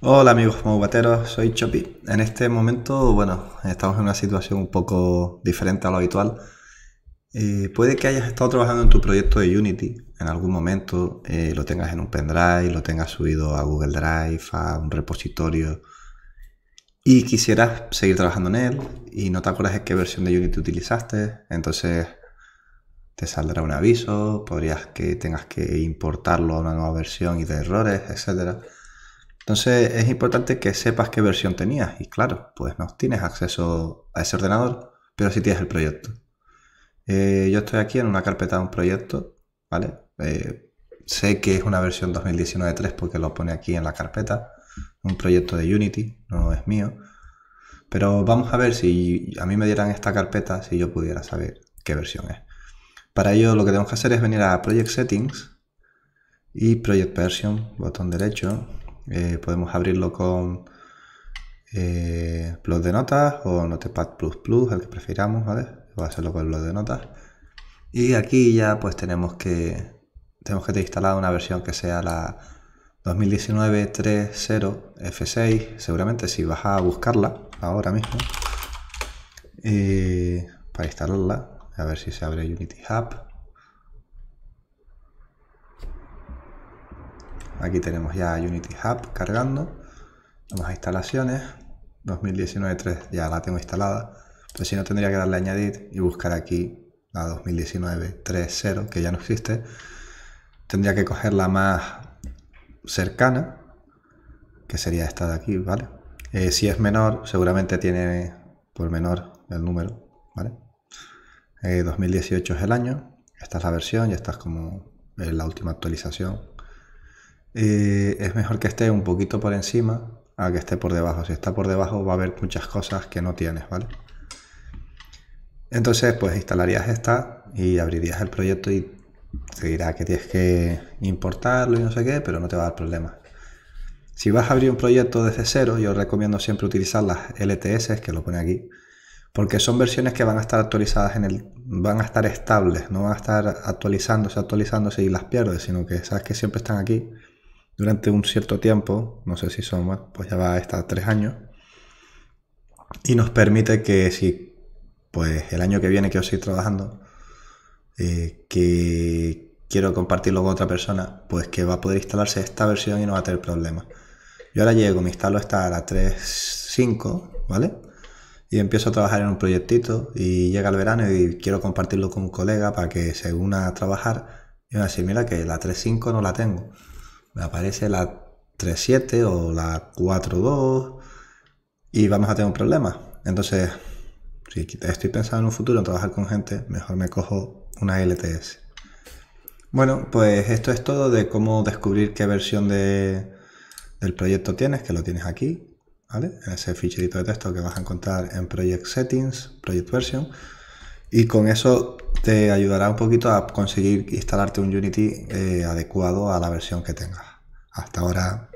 Hola amigos moguateros, soy Chopi. En este momento, bueno, estamos en una situación un poco diferente a lo habitual. Eh, puede que hayas estado trabajando en tu proyecto de Unity en algún momento, eh, lo tengas en un pendrive, lo tengas subido a Google Drive, a un repositorio y quisieras seguir trabajando en él y no te acuerdas de qué versión de Unity utilizaste, entonces te saldrá un aviso, podrías que tengas que importarlo a una nueva versión y de errores, etcétera. Entonces es importante que sepas qué versión tenías y claro, pues no tienes acceso a ese ordenador, pero sí tienes el proyecto. Eh, yo estoy aquí en una carpeta de un proyecto, ¿vale? Eh, sé que es una versión 2019.3 porque lo pone aquí en la carpeta, un proyecto de Unity, no es mío. Pero vamos a ver si a mí me dieran esta carpeta, si yo pudiera saber qué versión es. Para ello lo que tenemos que hacer es venir a Project Settings y Project Version, botón derecho, eh, podemos abrirlo con eh, de notas o Notepad++, el que prefiramos, ¿vale? Voy a hacerlo con Plus de notas. Y aquí ya pues tenemos que tenemos que instalar una versión que sea la 2019 3.0 F6, seguramente si vas a buscarla ahora mismo eh, para instalarla, a ver si se abre Unity Hub. Aquí tenemos ya Unity Hub cargando. Vamos a instalaciones. 2019.3 ya la tengo instalada. Pero si no tendría que darle a añadir y buscar aquí la 2019.3.0 que ya no existe. Tendría que coger la más cercana, que sería esta de aquí, ¿vale? Eh, si es menor, seguramente tiene por menor el número, ¿vale? 2018 eh, es el año, esta es la versión y esta como la última actualización es mejor que esté un poquito por encima a que esté por debajo. Si está por debajo va a haber muchas cosas que no tienes, ¿vale? Entonces, pues instalarías esta y abrirías el proyecto y te dirá que tienes que importarlo y no sé qué, pero no te va a dar problema. Si vas a abrir un proyecto desde cero, yo recomiendo siempre utilizar las LTS, que lo pone aquí, porque son versiones que van a estar actualizadas en el, van a estar estables, no van a estar actualizándose, actualizándose y las pierdes, sino que sabes que siempre están aquí durante un cierto tiempo, no sé si son, más, pues ya va a estar tres años, y nos permite que si, pues el año que viene quiero seguir trabajando, eh, que quiero compartirlo con otra persona, pues que va a poder instalarse esta versión y no va a tener problemas. Yo ahora llego, me instalo esta a la 3.5, ¿vale? Y empiezo a trabajar en un proyectito y llega el verano y quiero compartirlo con un colega para que se una a trabajar y va a decir, mira que la 3.5 no la tengo me aparece la 3.7 o la 4.2 y vamos a tener un problema. Entonces, si estoy pensando en un futuro en trabajar con gente, mejor me cojo una LTS. Bueno, pues esto es todo de cómo descubrir qué versión del proyecto tienes, que lo tienes aquí, En ese ficherito de texto que vas a encontrar en Project Settings, Project Version. Y con eso te ayudará un poquito a conseguir instalarte un Unity eh, adecuado a la versión que tengas. Hasta ahora.